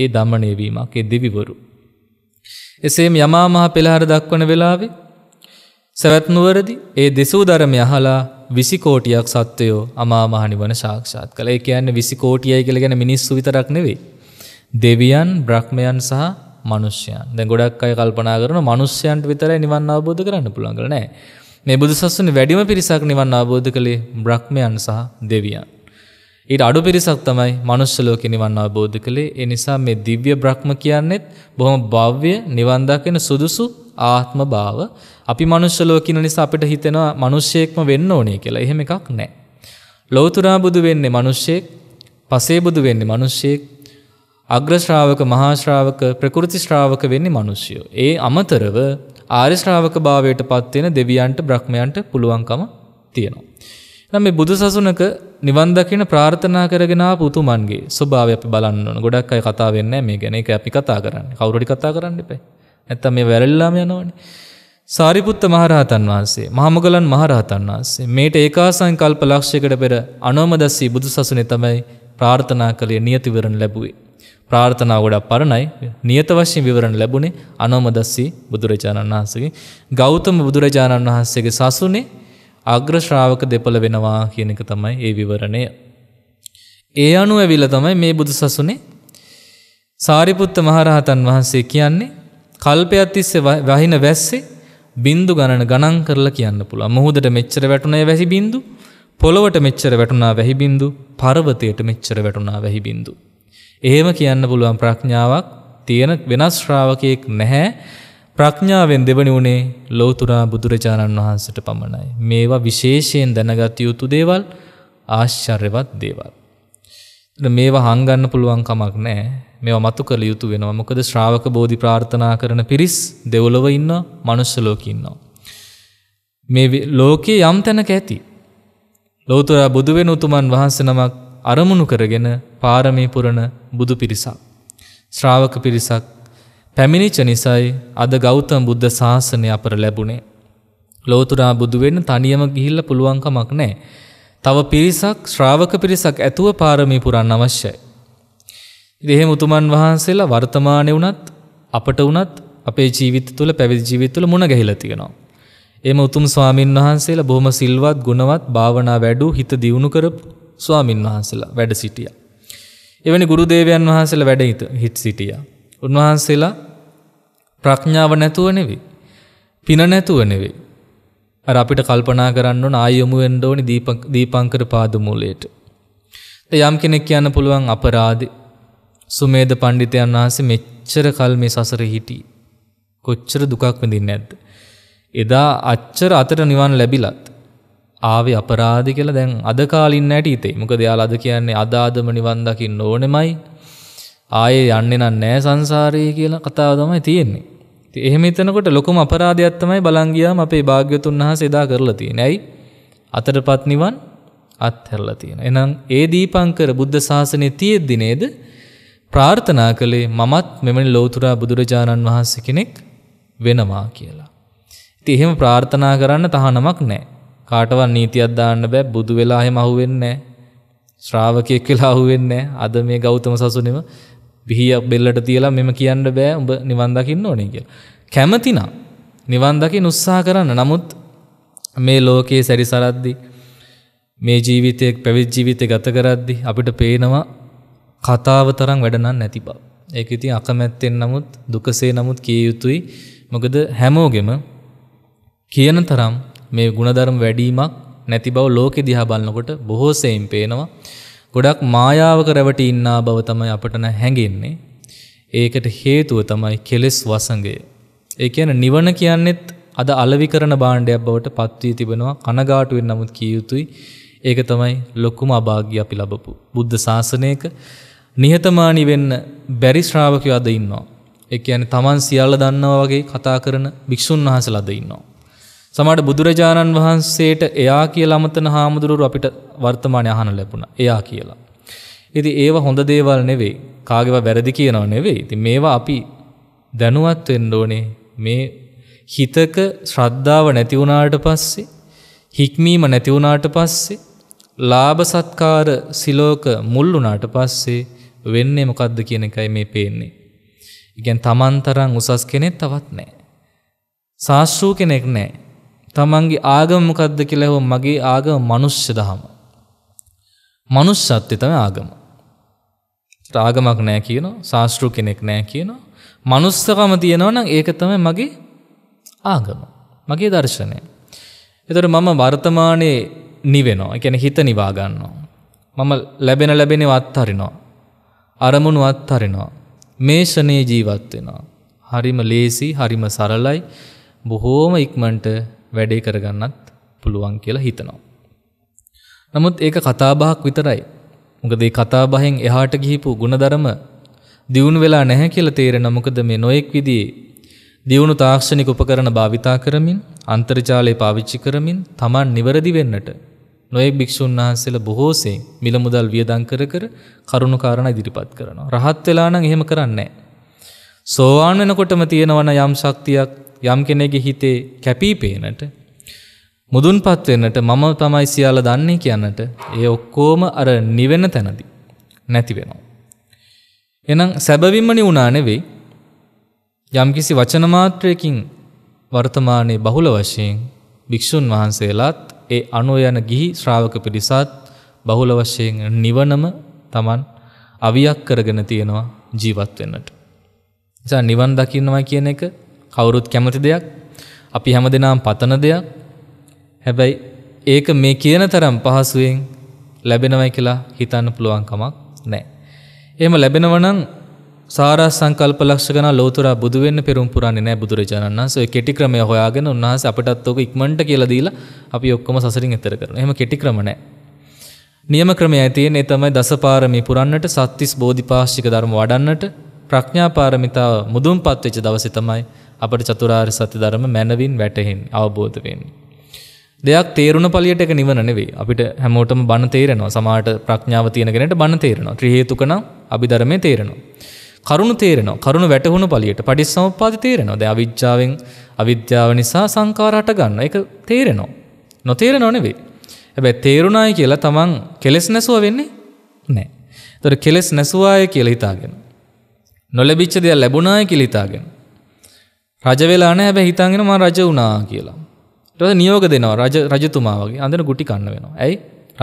ඒ දමනයවීමක් ඒ දෙවිවරු. එසේම යමාමහ පෙළහර දක්වන වෙලාවෙ සැවැත්නුවරදි ඒ දෙසූ ධරම යහලා විසිකෝටියක් සත්වයෝ අමාමහනි වන ශක්ෂාත් කළ ඒ කියන්න විසිකෝටියයි කළ ගැන මිනිස්සු විතරක් නෙවෙයි. දෙවියන් බ්‍රහ්මයන් සහ මනුෂ්‍යයන් දැ ගොඩක් අය කල්පනා කරන මනුෂ්‍යයන්ට විතරයි නිවන් අවබෝධ කරන්න පුළන්ගල නෑ මේ බුදු සස්සන වැඩිම පිරිසක් නිවන් අවබෝධ කළේ බ්‍රහ්මයන් සහ දෙවියන්. ඊට අඩු පිරිසක් තමයි මනුස්සලෝක නිවන් අවබෝධ කළේ ඒ නිසා මේ දිව්‍ය බ්‍රහ්ම කියන්නෙත් බොහොම භව්‍ය නිවන් දකින සුදුසු ආත්ම භාව අපි මනුස්සලෝකින නිසා අපිට හිතෙනවා මිනිස්සෙක්ම වෙන්න ඕනේ කියලා. එහෙම එකක් නැහැ. ලෞතුරා බුදු වෙන්නේ මිනිස්සෙක්, පසේ බුදු වෙන්නේ මිනිස්සෙක්, අග්‍ර ශ්‍රාවක, මහා ශ්‍රාවක, ප්‍රකෘති ශ්‍රාවක වෙන්නේ මිනිස්සයෝ. ඒ අමතරව ආර්ය ශ්‍රාවක භාවයට පත් වෙන දෙවියන්ට, බ්‍රහ්මයන්ට පුළුවන්කම තියෙනවා. නම් මේ බුදුසසුනක නිවන් දකින ප්‍රාර්ථනා කරගෙන ආපු උතුමන්ගේ ස්වභාවය අපි බලන්න ඕන. ගොඩක් අය කතා වෙන්නේ නැහැ මේ ගැන. ඒක අපි කතා කරන්නේ. කවුරු හරි කතා කරන්න එපා. නැත්තම් මේ වැරලිලාම යනවනේ. සාරිපුත්ත මහරහතන් වහන්සේ, මහමගලන් මහරහතන් වහන්සේ මේට ඒකාසං කල්ප ලක්ෂයකට පෙර අනෝමදස්සී බුදුසසුනේ තමයි ප්‍රාර්ථනා කළේ නියති විවරණ ලැබුවේ. ප්‍රාර්ථනා ගොඩක් පරණයි. නියත වශයෙන් විවරණ ලැබුණේ අනෝමදස්සී බුදුරජාණන් වහන්සේගේ ගෞතම බුදුරජාණන් වහන්සේගේ සසුනේ අග්‍ර ශ්‍රාවක දෙපළ වෙනවා කියන එක තමයි ඒ විවරණය. ඒ අනුව ඇවිල්ලා තමයි මේ බුදුසසුනේ සාරිපුත්ත මහරහතන් වහන්සේ කියන්නේ කල්පයක් තිස්සේ වහින වැස්සේ බින්දු ගණන ගණන් කරලා කියන්න පුළුවන්. මොහොතට මෙච්චර වැටුණේ වැසි බින්දු, පොළොවට මෙච්චර වැටුණා වැහි බින්දු, පර්වතයට මෙච්චර වැටුණා වැහි බින්දු. එහෙම කියන්න පුළුවන් ප්‍රඥාවක් තියෙන වෙනස් ශ්‍රාවකයෙක් නැහැ. ප්‍රඥාවෙන් දෙවනි වුණේ ලෝතුරා බුදුරජාණන් වහන්සට පමණයි. මේවා විශේෂයෙන් දැනගත යුතු දේවල් ආශ්චර්යවත් දේවල්. මේවා හංගන්න පුළුවන් කමක් නෑ මේ මතු කළ යුතු වෙනවා මොකද ශ්‍රාවක බෝධි ප්‍රාර්ථනා කරන පිරිස් දෙවලොව ඉන්න මනුස්සලෝකඉන්නවා. මේ ලෝකයේ යම් තැනක ඇති. ලෝතුරා බුදුවෙන උතුමන් වහන්සේ නමක් අරමුණු කරගෙන පාරමී පුරණ බුදු පිරිසක්. ශ්‍රාවක පිරිසක් පැමිණිච්ච නිසයි අද ගෞතම බුද්ධ ශාසනය අපට ලැබුණේ. ලෝතුරා බුදු වෙන්න තනියම ගිහිල්ලා පුළුවන්කමක් නැහැ. තව පිරිසක් ශ්‍රාවක පිරිසක් ඇතුව පාරමී පුරන්න අවශ්‍යයි. ඉතින් එහෙම උතුමන් වහන්සේලා වර්තමානයේ වුණත් අපට වුණත් අපේ ජීවිත තුළ පැවිදි ජීවිත තුළ මුණ ගැහිලා තියෙනවා. එම උතුම් ස්වාමින් වහන්සේලා බොහොම සිල්වත් ගුණවත් භාවනා වැඩු හිත දියුණු කරපු ස්වාමින් වහන්සේලා වැඩ සිටියා. එවැනි ගුරුදේවයන් වහන්සේලා වැඩ හිට සිටියා. උන්වහන්සේලා ප්‍රඥාව නැතුව නෙවෙයි. පින නැතුව නෙවෙයි. අර අපිට කල්පනා කරන්න ඕන ආයමු වෙන්න ඕනේ දීපංක දීපංකර පාදමූලයට. යම් කෙනෙක් කියන්න පුළුවන් අපරාධි සුමේද පණ්ඩිතයන් වහන්සේ මෙච්චර කල් මේ සසර හිටි. කොච්චර දුකක් විඳින්නේ නැද්ද? එදා අච්චර අතට නිවන් ලැබිලත් ආවේ අපරාධි කියලා දැන් අද කාලින් නැටි හිතේ. මොකද එයාලා අද කියන්නේ අදාදම නිවන් දකින්න ඕනෙමයි. ආයේ යන්නේ නෑ සංසාරයේ කියලා කතාව තමයි තියෙන්නේ. ඉතින් එහෙම හිතනකොට ලොකුම අපරාධයක් තමයි බලන් ගියාම අපේ භාග්‍යතුන් වහන්සේ එදා කරලා තියෙන්නේ. ඇයි? අතරපත් නිවන් අත්හැරලා තියෙනවා. එහෙනම් ඒ දීපංකර බුද්ධ ශාසනයේ තියෙද්දි නේද ප්‍රාර්ථනා කළේ මමත් මෙවැනි ලෞතුරා බුදුරජාණන් වහන්සේ කෙනෙක් වෙනවා කියලා. ඉතින් එහෙම ප්‍රාර්ථනා කරන්න තහනමක් නැහැ. කාටවත් නීතියක් දාන්න බෑ බුදු වෙලා එහෙම අහුවෙන්නේ නැහැ. ශ්‍රාවකයෙක් වෙලා අහුවෙන්නේ නැහැ. අද මේ ගෞතම සසුනේම විහියක් බෙල්ලට තියලා මෙම කියන්න බෑ උඹ නිවන් දකින්න ඕනේ කියලා. කැමතිනම් නිවන් දකින්න උත්සාහ කරන්න. නමුත් මේ ලෝකයේ සැරිසරද්දී මේ ජීවිතයේ පැවිදි ජීවිතය ගත කරද්දී අපිට පේනවා කතාව තරම් වැඩ නම් නැති බව. ඒක ඉතින් අකමැත්තෙන් නමුත් දුකසේ නමුත් කිය යුතුයි. මොකද හැමෝගෙම කියන තරම් මේ ಗುಣධර්ම වැඩිවීමක් නැති බව ලෝකෙ දිහා බලනකොට බොහෝ සෙයින් පේනවා. ගොඩක් මායාවක රැවටි ඉන්නා බව තමයි අපට හැඟෙන්නේ. ඒකට හේතුව තමයි කෙලෙස් වසඟය. ඒ කියන්නේ නිවන කියන්නේත් අද අලවි කරන භාණ්ඩයක් බවට පත් වී තිබෙනවා කනගාටු වෙන නමුත් කිය යුතුයි. ඒක තමයි ලොකුම අභාග්‍ය අපි ලැබපු බුද්ධ ශාසනයක නිහතමානී වෙන්න බැරි ශ්‍රාවකයෝ අද ඉන්නවා. ඒ කියන්නේ Taman සියල්ල දන්නවා වගේ කතා කරන භික්ෂුන් වහන්සේලා අද ඉන්නවා. සමට බුදුරජාණන් වහන්සේට එයා කියලා අමතන හාමුදුරුවරු අපිට වර්තමානය අහන ලැබුණ එයා කියලා. ඉති ඒව හොඳ දේවල් නෙවෙයි කාගෙව වැරදි කියනව නෙවෙයි ඉති මේවා අපි දැනුවත් වෙන්ඩෝනේ මේ හිතක ශ්‍රද්ධාව නැතිවුණාට පස්සේ හික්මීම නැතිවුණාට පස්සේ ලාභ සත්කාර සිලෝක මුල්ලුනාට පස්සේ වෙන්නේ මොකද්ද කියන එකයි මේ පේන්නේ. ඉගැන් තමන්තරං උසස් කෙනෙත් තවත් නෑ. ශාස්ෘූ කෙනෙක් නෑ තමන්ගේ ආගම මොකද්ද කියලා හව මගේ ආගම මනුෂ්‍ය දහම. මනුෂ්‍යත්වය තමයි ආගම. ආගමක් නෑ කියනවා, ශාස්ත්‍රු කෙනෙක් නෑ කියනවා. මනුස්සකම තියෙනවා නම් ඒක තමයි මගේ ආගම. මගේ දර්ශනය. එතකොට මම වර්තමානයේ නිවෙනවා. ඒ කියන්නේ හිත නිවා ගන්නවා. මම ලැබෙන ලැබෙනව අත්හරිනවා. අරමුණු අත්හරිනවා. මේෂණේ ජීවත් වෙනවා. හරිම ලේසි, හරිම සරලයි. බොහෝම ඉක්මනට වැඩේ කරගන්නත් පුළුවන් කියලා හිතනවා. නමුත් ඒක කතාබහක් විතරයි. මොකද මේ කතාබහෙන් එහාට ගිහිපු ಗುಣධර්ම දියුණු වෙලා නැහැ කියලා තේරෙන මොකද මේ නොඑක් විදිහේ දියුණු තාක්ෂණික උපකරණ භාවිතා කරමින් අන්තර්ජාලය පාවිච්චි කරමින් Taman නිවැරදි වෙන්නට නොයෙක් භික්ෂුන් වහන්සේලා බොහෝසේ මිල මුදල් වියදම් කර කර කරුණු කාරණා ඉදිරිපත් කරනවා. රහත් වෙලා නම් එහෙම කරන්නේ නැහැ. සෝවාන් වෙනකොටම තියෙනවන යම් ශක්තියක් යම් කෙනෙගේ හිතේ කැපී පේනට මුදුන්පත් වෙන්නට මම තමයි සියල්ල දන්නේ කියන්නට ඒ ඔක්කොම අර නිවෙන තැනදී නැති වෙනවා. එහෙනම් සැබවින්ම නිවුණා නෙවෙයි යම්කිසි වචන මාත්‍රයකින් වර්තමානයේ බහුල වශයෙන් භික්ෂුන් වහන්සේලාත් ඒ අනු යන ගිහි ශ්‍රාවක පිරිසත් බහුල වශයෙන් නිවනම Taman අවියක් කරගෙන තියෙනවා ජීවත් වෙන්නට. නිසා නිවන් දකින්නවා කියන එක කවුරුත් කැමති දෙයක් අපි හැම දෙනාම් පතන දෙයක් හැබැයි ඒක මේ කියන තරම් පහසුවෙන් ලැබෙනවයි කියලා හිතන්න පුළුවන් කමක් නෑ. එහෙම ලැබෙනවනම් සාරා සංකල්ප ලක්ෂකන ලෝතුරා බුදු වෙන්න පෙරම් පුරන්නේ නෑ බුදුරජාණන් වහන්සේ. ඒ කෙටි ක්‍රමය හොයාගෙන උන්වහන්සේ අපටත් ඕක ඉක්මනට කියලා දීලා අපි ඔක්කොම සසරින් එතර කරනවා. එහෙම කෙටි ක්‍රම නෑ. නියම ක්‍රමයයි තියෙන්නේ තමයි දසපාරමී පුරන්නට සත්තිස් බෝධිපාශ්චික ධර්ම වඩන්නට ප්‍රඥාපාරමිතාව මුදුන්පත් වෙච්ච දවසේ තමයි අපට චතුරාර් සත්‍ය ධර්ම මැනවින් වැටහෙන් අවබෝධ වෙන්. දෙයක් තේරුණ පලියට එක නිවන නෙවේ අපිට හැමෝටම බණ තේරෙනවා සමාට ප්‍රඥාව තියෙනගෙනට බණ තේරෙනවා ත්‍රහේතුකන අභිධරමය තේරෙනවා. කරුණු තේරෙනවා කරුණු වැටහුණු පලියට පඩි සමපාති තේරෙනවා ද අවිද්‍යාවෙන් අවිද්‍යාව නිසා සංකාරහට ගන්න එක තේරෙනවා. නොතේරෙනව නෙවේ. හැබැ තේරුණයි කියලා තමන් කෙලෙස් නැසුව වෙන්නේ නෑ. තොට කෙලෙස් නැසුවාය කියල හිතාගෙන. නොලබිච්ච දෙයක් ලැබුණාය කියලිතාගෙන රජ වෙලා නැහැ හැබැයි හිතන්ගෙන මම රජ වුණා කියලා. ඊට පස්සේ නියෝග දෙනවා රජ රජතුමා වගේ. අන්දර ගුටි කන්න වෙනවා. ඇයි?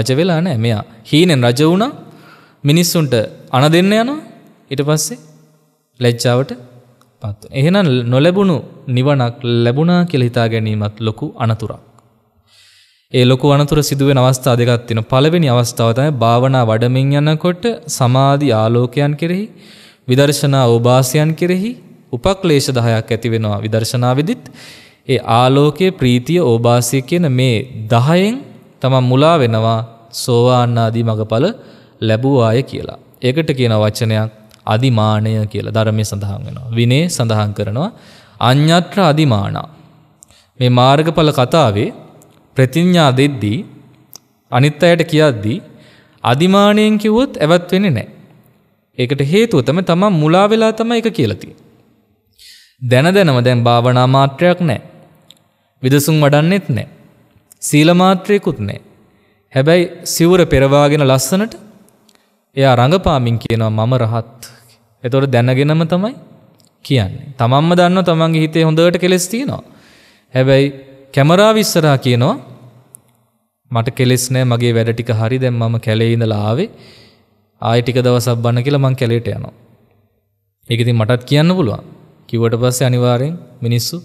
රජ වෙලා නැහැ මෙයා. හීනෙන් රජ වුණා. මිනිස්සුන්ට අණ දෙන්න යනවා. ඊට පස්සේ ලැජ්ජාවට පත් වෙනවා. එහෙනම් නොලැබුණු නිවනක් ලැබුණා කියලා හිතා ගැනීමත් ලොකු අනතුරක්. ඒ ලොකු අනතුර සිදුවෙන අවස්ථා දෙකක් තියෙනවා. පළවෙනි අවස්ථාව තමයි භාවනා වඩමින් යනකොට සමාධි ආලෝකයන් කෙරෙහි විදර්ශනා ඕබාසයන් කෙරෙහි උපක්ලේශ 10ක් ඇති වෙනවා විදර්ශනාවේදීත් ඒ ආලෝකයේ ප්‍රීතිය ඕබාසය කියන මේ 10ෙන් තමන් මුලා වෙනවා සෝවාන් ආදී මගඵල ලැබුවාය කියලා. ඒකට කියන වචනයක් අදිමාණය කියලා ධර්මයේ සඳහන් වෙනවා. විනේ සඳහන් කරනවා අඤ්ඤත්‍ර අදිමාණා. මේ මාර්ගඵල කතාවේ ප්‍රතිඥා දෙද්දී අනිත් අයට කියද්දී අදිමාණයෙන් කිව්වොත් ඇවත් වෙන්නේ නැහැ. ඒකට හේතුව තමයි තමන් මුලා වෙලා තමයි ඒක කියලා තියෙන්නේ. දැන දැනම දැන් භාවනා මාත්‍රයක් නැහැ. විදසුන් වඩන්නෙත් නැහැ. සීල මාත්‍රයකුත් නැහැ. හැබැයි සිවුර පෙරවාගෙන ලස්සනට එයා රඟපාමින් කියනවා මම රහත්. එතකොට දැනගෙනම තමයි කියන්නේ. තමන්ම දන්නවා තමන්ගේ හිතේ හොඳට කෙලස් තියෙනවා. හැබැයි කැමරාව ඉස්සරහා කියනවා මට කෙලෙස් නෑ මගේ වැඩ ටික හරි දැන් මම කැලේ ඉඳලා ආවේ ආයෙ ටික දවසක් බන්න කියලා මං කැලේට යනවා. ඒක ඉතින් මටත් කියන්න පුළුවන්. කිව්වට පස්සේ අනිවාර්යෙන් මිනිස්සු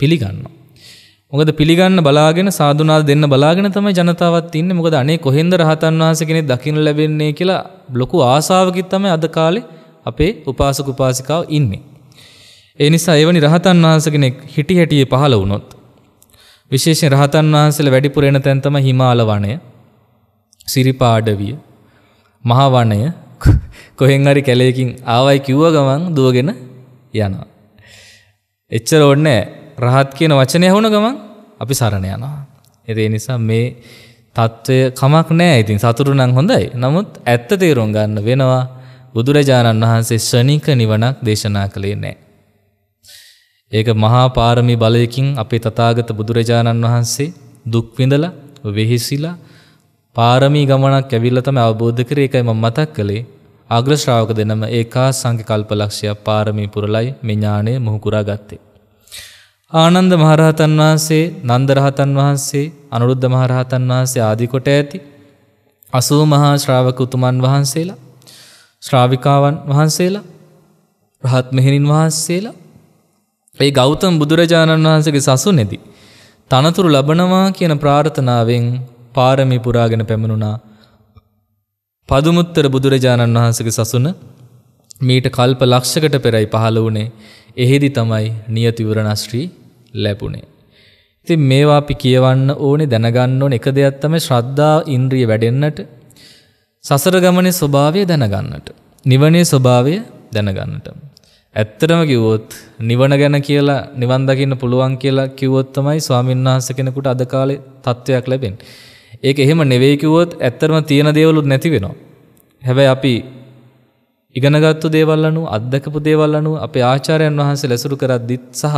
පිළිගන්නවා. මොකද පිළිගන්න බලාගෙන සාධනාද දෙන්න බලාගෙන තමයි ජනතාවත් ඉන්නේ. මොකද අනේ කොහෙන්ද රහතන් වහන්සේ කෙනෙක් දකින්න ලැබෙන්නේ කියලා ලොකු ආසාවකින් තමයි අද කාලේ අපේ උපාසක උපාසිකාව ඉන්නේ. ඒ නිසා එවැනි රහතන් වහන්සේ කෙනෙක් හිටි හැටියේ පහළ වුණොත් විශේෂයෙන් රහතන් වහන්සේලා වැඩිපුර එන තැන තමයි හිමාල වනය, සිරිපාඩවිය, මහා වනය කොහෙන් හරි කැලේකින් ආවයි කිව්ව ගමන් දුවගෙන යනවා. එච්චර ඕන්නේ රහත් කියන වචනය ඇහුණ ගමන් අපි සරණ යනවා. ඒ නිසා මේ තත්ත්වය කමක් නෑ ඉතින් සතුරු නම් හොඳයි. නමුත් ඇත්ත තේරුම් ගන්න වෙනවා බුදුරජාණන් වහන්සේ ශ්‍රණික නිවනක් දේශනා කළේ නෑ. ඒක මහා පාරමී බලයකින් අපේ තථාගත බුදුරජාණන් වහන්සේ දුක් විඳලා වෙහිසිලා පාරමී ගමනක් ඇවිල්ලා තමයි අවබෝධ කරේ ඒකයි මම මතක් කළේ අග්‍රශ්‍රාවක දෙනම ඒකා සංකකල්ප ලක්ෂයක් පාරමී පුරලයි මෙඥානය මුහුකුරා ගත්තේ. ආනන්ද මහරහතන් වහන්සේ නන්දරහතන් වහන්සේ අනුරුද්ධ මහරහතන් වහන්සේ ආදිකොට ඇති අසූ මහා ශ්‍රාවක උතුමන් වහන්සේලා ශ්‍රාවිකාවන් වහන්සේලා රහත් මෙහෙණින් වහන්සේලා ඒ ගෞතම බුදුරජාණන් වහන්සේගේ සසුනේදී තනතුරු ලබනවා කියන ප්‍රාර්ථනාවෙන් පාරමී පුරාගෙන පැමිණුණා පදුමුත්තර බුදුරජාණන් වහන්සගේ සසුන මීට කල්ප ලක්ෂකට පෙරයි පහළ වුණේ එහෙදි තමයි නියතිවරණශ්‍රී ලැබුණේ. ඉතින් මේවා අපි කියවන්න ඕනේ දැනගන්න ඕනේ එක දෙයක් තමයි ශ්‍රද්ධා ඉන්ද්‍රිය වැඩෙන්නට සසර ගමනේ ස්වභාවය දැනගන්නට නිවනේ ස්වභාවය දැනගන්නට. ඇත්තටම කිව්වොත් නිවන ගැන කියලා නිවන් දකින්න පුළුවන් කියලා කිව්වොත් තමයි ස්වාමීන් වහන්සේ කෙනෙකුට අද කාලේ තත්වයක් ලැබෙන්නේ. ඒක එහෙම නෙවෙයි කිව්වොත් ඇත්තටම තියෙන දේවලුත් නැති වෙනවා. හැබැයි අපි ඉගෙනගත්තු දේවල් අනුව අත්දකපු දේවල් අනුව අපේ ආචාර්යයන් වහන්සේ ලැසුරු කරද්දිත් සහ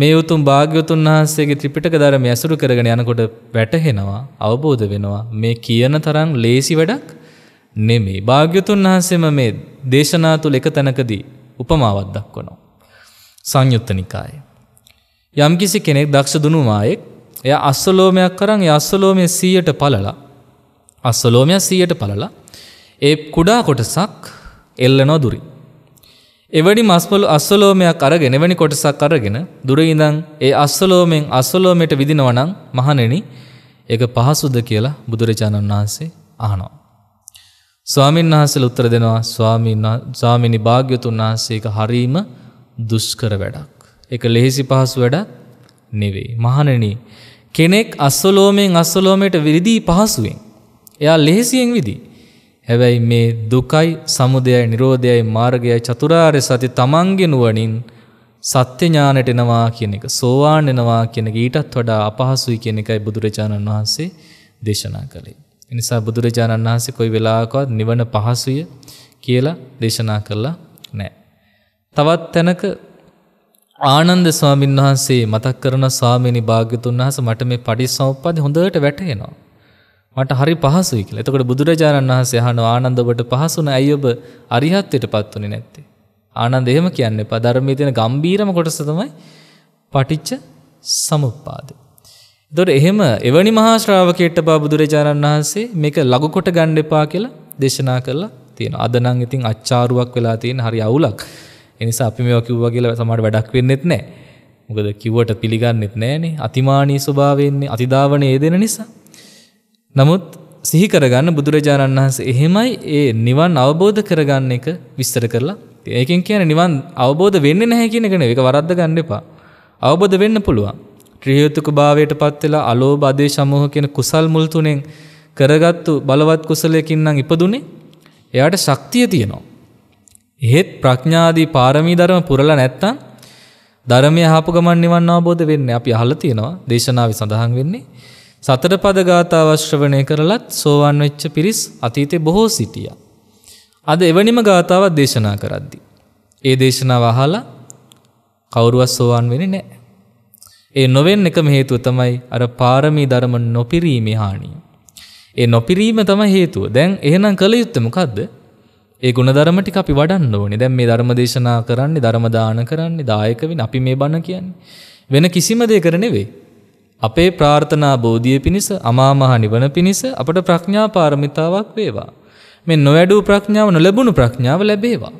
මේ උතුම් භාග්‍යවතුන් වහන්සේගේ ත්‍රිපිටක ධර්මය ඇසුරු කරගෙන යනකොට වැටහෙනවා අවබෝධ වෙනවා මේ කියන තරම් ලේසි වැඩක් නෙමේ. භාග්‍යවතුන් වහන්සේම මේ දේශනා තුල එක තැනකදී උපමාවක් දක්වනවා. සංයුත්ත නිකායේ. යම්කිසි කෙනෙක් දක්ෂ දුනුමායෙක් එය අස්සලෝමයක් කරන් අස්සලෝමය සීයට පලලා අස්සලෝමයක් සීයට පලලා ඒ කුඩා කොටසක් එල්ලනෝ දුරි. එවැනි මස්පලු අස්සලෝමයක් අරගෙන එවැනි කොටසක් අරගෙන දුර ඉඳන් ඒ අස්සලෝමෙන් අස්සලෝමයට විදිනවනං මහණෙනි ඒක පහසුද කියලා බුදුරජාණන් වහන්සේ අහනවා. ස්වාමීන් වහන්සේ උත්තර දෙනවා ස්වාමීන් ස්වාමිනි භාග්‍යතුන් වහන්සේක හරීම දුෂ්කර වැඩක්. ඒක ලෙහිසි පහසු වැඩක් නෙවෙයි. මහණෙනි කෙනෙක් අස්සලෝමයෙන් අස්සලෝමයට විරිදී පහසුවෙන්. එයා ලෙහෙසියෙන් විදී. හැබැයි මේ දුකයි සමුදයයි නිරෝධයයි මාර්ගයයි චතුරාර්ය සති තමන්ගේ නුවණින් සත්‍ය ඥානට එනවා කියන එක සෝවාන් වෙනවා කියන එක ඊටත් වඩා අපහසුයි කියන එකයි බුදුරජාණන් වහන්සේ දේශනා කළේ. ඒ නිසා බුදුරජාණන් වහන්සේ කොයි වෙලාවකවත් නිවන පහසුය කියලා දේශනා කළා නැහැ. තවත් තැනක ආනන්ද ස්වාමීන් වහන්සේ මතක් කරන ස්වාමීනි භාග්‍යතුන් වහන්සේ මට මේ පටිච්චසමුප්පාදේ හොඳට වැටහෙනවා. මට හරි පහසුයි කියලා. එතකොට බුදුරජාණන් වහන්සේ අහනවා ආනන්ද ඔබට පහසුන ඇයි ඔබ අරිහත්ත්වයටපත් උනේ නැත්තේ? ආනන්ද එහෙම කියන්නේ එපා. ධර්මයේ තියෙන ගම්බීරම කොටස තමයි පටිච්ච සමුප්පාදය. එතකොට එහෙම එවැනි මහා ශ්‍රාවකයෙක්ට බා බුදුරජාණන් වහන්සේ මේක ලඝු කොට ගන්න එපා කියලා දේශනා කළා තියෙනවා. අද නම් ඉතින් අච්චාරුවක් වෙලා තියෙන හරි අවුලක්. එනිසා අපි මේවා කිව්වා කියලා සමහර වැඩක් වෙන්නෙත් නැහැ. මොකද කිව්වට පිළිගන්නෙත් නැහනේ. අතිමානී ස්වභාවයෙන්නේ අතිදාවණේ දෙන නිසා. නමුත් සිහි කරගන්න බුදුරජාණන් වහන්සේ එහෙමයි ඒ නිවන් අවබෝධ කරගන්න එක විස්තර කරලා. ඒකෙන් කියන්නේ නිවන් අවබෝධ වෙන්නේ නැහැ කියන එක නෙවෙයි. ඒක වරද්ද ගන්න එපා. අවබෝධ වෙන්න පුළුවන්. ත්‍රිහේතුක භාවයට පත් වෙලා අලෝභ ආදේශ සමෝහ කියන කුසල් මුල් තුනෙන් කරගත්තු බලවත් කුසලයකින් නම් ඉපදුනේ එයාට ශක්තිය තියෙනවා එහෙත් ප්‍රඥාදී පාරමී ධර්ම පුරලා නැත්තම් ධර්මය අහපු ගමන් නිවන් අවබෝධ වෙන්නේ අපි අහලා තියෙනවා දේශනාවේ සඳහන් වෙන්නේ සතර පද ගාථාව ශ්‍රවණය කරලත් සෝවන් වෙච්ච පිරිස් අතීතේ බොහෝ සිටියා. අද එවැනිම ගාථාවක් දේශනා කරද්දී ඒ දේශනාව අහලා කවුරුවත් සෝවන් වෙන්නේ නැහැ. ඒ නොවෙන්න එකම හේතුව තමයි අර පාරමී ධර්ම නොපිරීමේ හානිය. ඒ නොපිරීම තමයි හේතුව. දැන් එහෙනම් කළ යුත්තේ මොකද්ද? ඒ ගුණධර්ම ටික අපි වඩන්න ඕනේ. දැන් මේ ධර්ම දේශනා කරන්නේ, ධර්ම දාන කරන්නේ, දායක වෙන්නේ අපි මේ බණ කියන්නේ. වෙන කිසිම දෙයකට නෙවෙයි. අපේ ප්‍රාර්ථනා බෝධිය පිණිස අමාමහ නිවන පිණිස අපට ප්‍රඥා පාරමිතාවක් වේවා. මේ නොවැඩූ ප්‍රඥාව නොලැබුණු ප්‍රඥාව ලැබේවා.